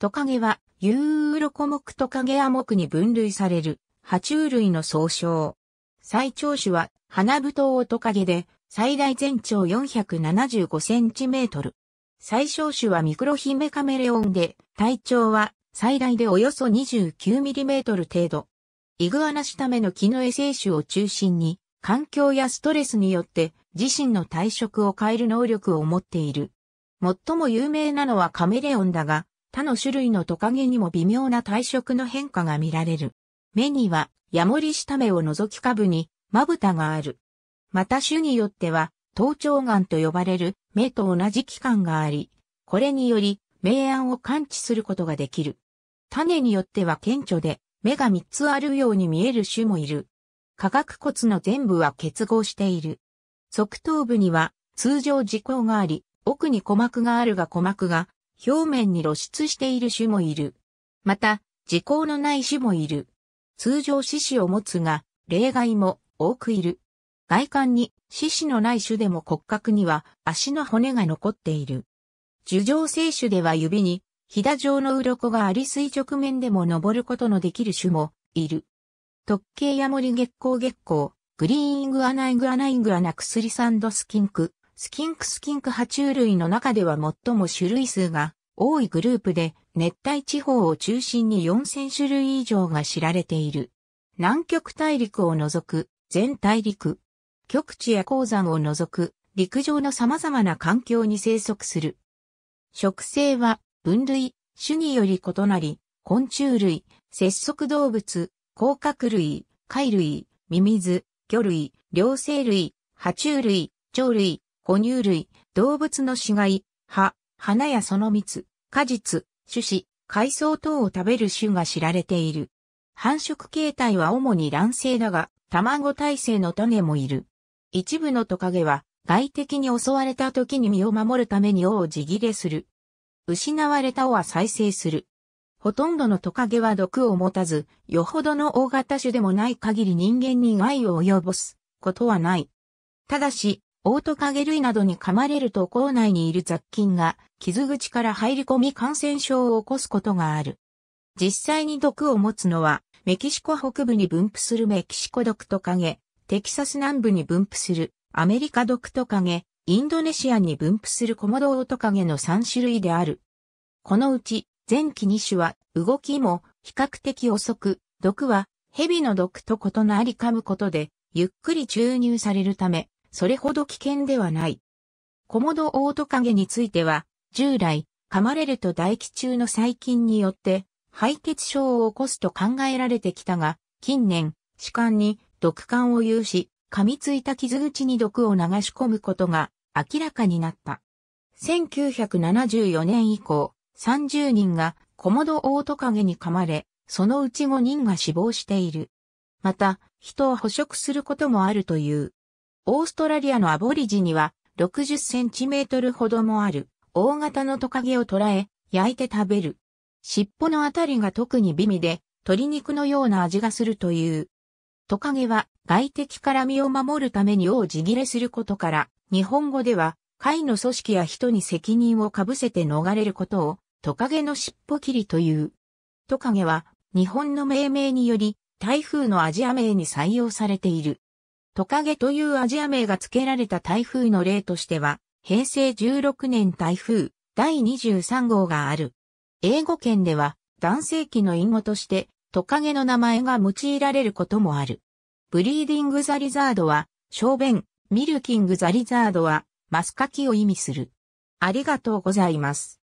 トカゲは、ユーロコモクトカゲアモクに分類される、爬虫類の総称。最長種は、花太オトカゲで、最大全長475センチメートル。最小種はミクロヒメカメレオンで、体長は最大でおよそ29ミリメートル程度。イグアナシタメの木の衛生種を中心に、環境やストレスによって自身の体色を変える能力を持っている。最も有名なのはカメレオンだが、他の種類のトカゲにも微妙な体色の変化が見られる。目には、ヤモリた目を除き下部に、まぶたがある。また種によっては、頭頂眼と呼ばれる目と同じ器官があり、これにより、明暗を感知することができる。種によっては顕著で、目が3つあるように見える種もいる。化学骨の全部は結合している。側頭部には通常時効があり、奥に鼓膜があるが鼓膜が表面に露出している種もいる。また、時効のない種もいる。通常獅子を持つが、例外も多くいる。外観に獅子のない種でも骨格には足の骨が残っている。樹状性種では指に、ひだ状の鱗があり垂直面でも登ることのできる種もいる。特形ヤモリ月光月光、グリーンイグアナイグアナイグアナクスリサンドスキンク、スキンクスキンク爬虫類の中では最も種類数が多いグループで、熱帯地方を中心に4000種類以上が知られている。南極大陸を除く全大陸、極地や鉱山を除く陸上の様々な環境に生息する。植生は分類、種により異なり、昆虫類、節足動物、甲殻類、貝類、ミミズ、魚類、両生類、爬虫類、鳥類、哺乳類、動物の死骸、葉、花やその蜜、果実、種子、海藻等を食べる種が知られている。繁殖形態は主に卵生だが、卵体制の種もいる。一部のトカゲは、外敵に襲われた時に身を守るために尾を自切れする。失われた尾は再生する。ほとんどのトカゲは毒を持たず、よほどの大型種でもない限り人間に害を及ぼすことはない。ただし、オオトカゲ類などに噛まれると口内にいる雑菌が傷口から入り込み感染症を起こすことがある。実際に毒を持つのは、メキシコ北部に分布するメキシコ毒トカゲ、テキサス南部に分布するアメリカ毒トカゲ、インドネシアに分布するコモドオオトカゲの3種類である。このうち、前期2種は動きも比較的遅く、毒は蛇の毒と異なり噛むことでゆっくり注入されるため、それほど危険ではない。コモドオオトカゲについては、従来、噛まれると唾液中の細菌によって、敗血症を起こすと考えられてきたが、近年、歯間に毒管を有し、噛みついた傷口に毒を流し込むことが明らかになった。1974年以降、30人がコモドオオトカゲに噛まれ、そのうち5人が死亡している。また、人を捕食することもあるという。オーストラリアのアボリジには60センチメートルほどもある大型のトカゲを捕らえ焼いて食べる。尻尾のあたりが特に美味で鶏肉のような味がするという。トカゲは外敵から身を守るために王を切れすることから日本語では貝の組織や人に責任をかぶせて逃れることをトカゲの尻尾切りという。トカゲは日本の命名により台風のアジア名に採用されている。トカゲというアジア名が付けられた台風の例としては、平成16年台風第23号がある。英語圏では、男性期の隠語として、トカゲの名前が用いられることもある。ブリーディングザリザードは、小便、ミルキングザリザードは、マスカキを意味する。ありがとうございます。